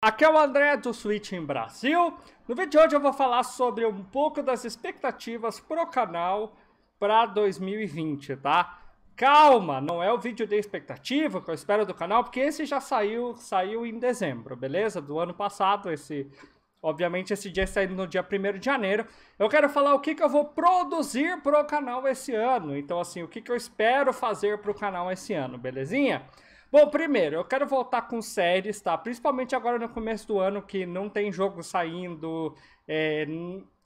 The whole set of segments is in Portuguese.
Aqui é o André do Switch em Brasil. No vídeo de hoje eu vou falar sobre um pouco das expectativas pro canal para 2020, tá? Calma, não é o vídeo de expectativa que eu espero do canal, porque esse já saiu, saiu em dezembro, beleza? Do ano passado, esse obviamente esse dia saindo no dia 1 de janeiro. Eu quero falar o que que eu vou produzir pro canal esse ano. Então assim, o que que eu espero fazer pro canal esse ano, belezinha? Bom, primeiro, eu quero voltar com séries, tá? Principalmente agora no começo do ano, que não tem jogo saindo, é,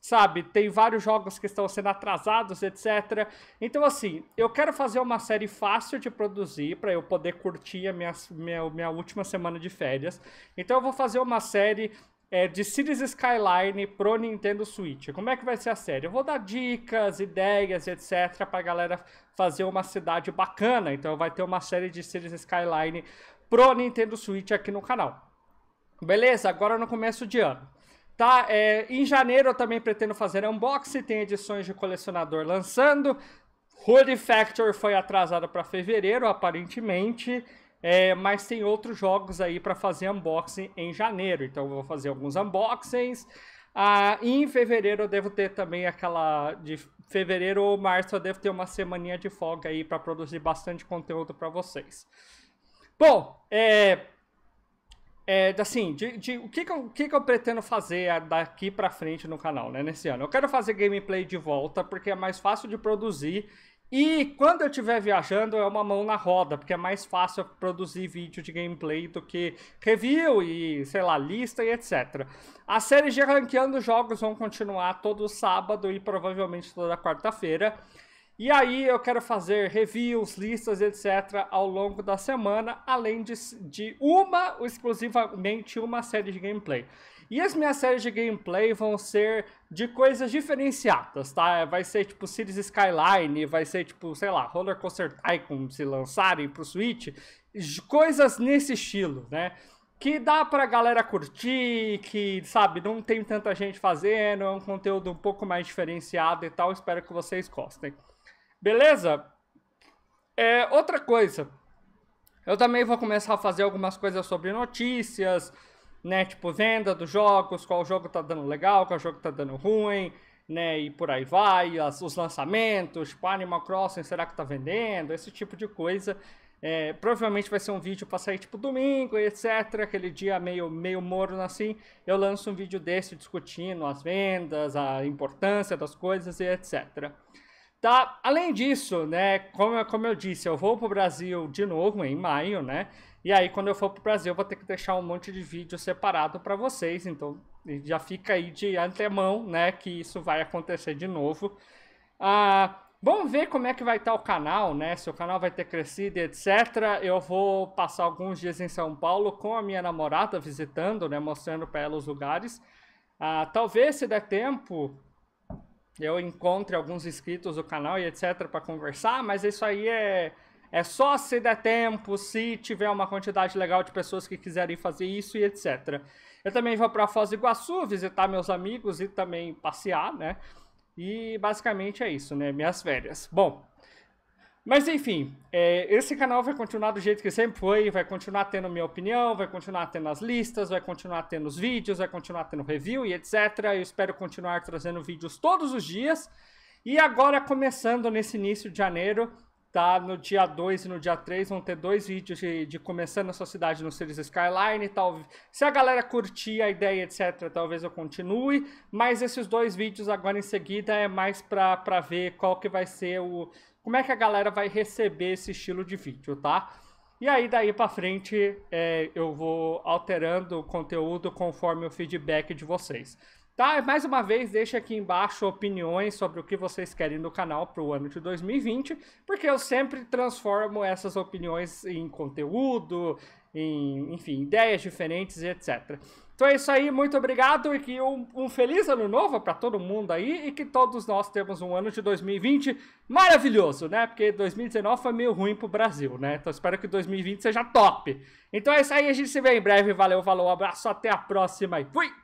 sabe? Tem vários jogos que estão sendo atrasados, etc. Então, assim, eu quero fazer uma série fácil de produzir para eu poder curtir a minha, minha, minha última semana de férias. Então, eu vou fazer uma série é, de Cities Skyline pro Nintendo Switch. Como é que vai ser a série? Eu vou dar dicas, ideias, etc, pra galera fazer uma cidade bacana. Então vai ter uma série de Cities Skyline pro Nintendo Switch aqui no canal. Beleza? Agora no começo de ano. Tá, é, em janeiro eu também pretendo fazer unboxing, tem edições de colecionador lançando. Hood Factor foi atrasada para fevereiro, aparentemente. É, mas tem outros jogos aí para fazer unboxing em janeiro. Então eu vou fazer alguns unboxings. Ah, em fevereiro eu devo ter também aquela de fevereiro ou março eu devo ter uma semaninha de folga aí para produzir bastante conteúdo para vocês. Bom, é, é assim, de, de, o, que, que, eu, o que, que eu pretendo fazer ah, daqui para frente no canal, né, nesse ano? Eu quero fazer gameplay de volta porque é mais fácil de produzir e quando eu estiver viajando, é uma mão na roda, porque é mais fácil produzir vídeo de gameplay do que review e, sei lá, lista e etc. A série de ranqueando jogos vão continuar todo sábado e provavelmente toda quarta-feira. E aí eu quero fazer reviews, listas, etc. ao longo da semana, além de, de uma, exclusivamente uma série de gameplay. E as minhas séries de gameplay vão ser de coisas diferenciadas, tá? Vai ser tipo Cities Skyline, vai ser tipo, sei lá, Roller Coaster Tycoon se lançarem pro Switch, coisas nesse estilo, né? Que dá pra galera curtir, que, sabe, não tem tanta gente fazendo, é um conteúdo um pouco mais diferenciado e tal, espero que vocês gostem. Beleza? É, outra coisa. Eu também vou começar a fazer algumas coisas sobre notícias, né? Tipo, venda dos jogos, qual jogo tá dando legal, qual jogo tá dando ruim, né? E por aí vai, as, os lançamentos, tipo, Animal Crossing, será que tá vendendo? Esse tipo de coisa. É, provavelmente vai ser um vídeo para sair tipo domingo, etc. Aquele dia meio, meio morno assim. Eu lanço um vídeo desse discutindo as vendas, a importância das coisas e etc. Tá? Além disso, né, como, como eu disse, eu vou pro Brasil de novo em maio, né? E aí quando eu for pro Brasil, eu vou ter que deixar um monte de vídeo separado para vocês, então já fica aí de antemão, né, que isso vai acontecer de novo. Ah, Vamos ver como é que vai estar tá o canal, né? Se o canal vai ter crescido, etc. Eu vou passar alguns dias em São Paulo com a minha namorada visitando, né? Mostrando para ela os lugares. Ah, talvez se der tempo, eu encontre alguns inscritos do canal e etc. para conversar, mas isso aí é, é só se der tempo, se tiver uma quantidade legal de pessoas que quiserem fazer isso e etc. Eu também vou para Foz do Iguaçu visitar meus amigos e também passear, né? E basicamente é isso, né? Minhas férias. Bom, mas enfim, é, esse canal vai continuar do jeito que sempre foi, vai continuar tendo minha opinião, vai continuar tendo as listas, vai continuar tendo os vídeos, vai continuar tendo review e etc. Eu espero continuar trazendo vídeos todos os dias. E agora, começando nesse início de janeiro, Tá, no dia 2 e no dia 3 vão ter dois vídeos de, de começando a sua cidade no Series Skyline. Tal. Se a galera curtir a ideia, etc., talvez eu continue. Mas esses dois vídeos agora em seguida é mais pra, pra ver qual que vai ser o. Como é que a galera vai receber esse estilo de vídeo, tá? E aí daí pra frente é, eu vou alterando o conteúdo conforme o feedback de vocês. Tá? Mais uma vez, deixa aqui embaixo opiniões sobre o que vocês querem no canal para o ano de 2020, porque eu sempre transformo essas opiniões em conteúdo, em, enfim, ideias diferentes e etc. Então é isso aí, muito obrigado e que um, um feliz ano novo para todo mundo aí e que todos nós temos um ano de 2020 maravilhoso, né? Porque 2019 foi meio ruim pro Brasil, né? Então espero que 2020 seja top. Então é isso aí, a gente se vê em breve. Valeu, falou, um abraço, até a próxima e fui!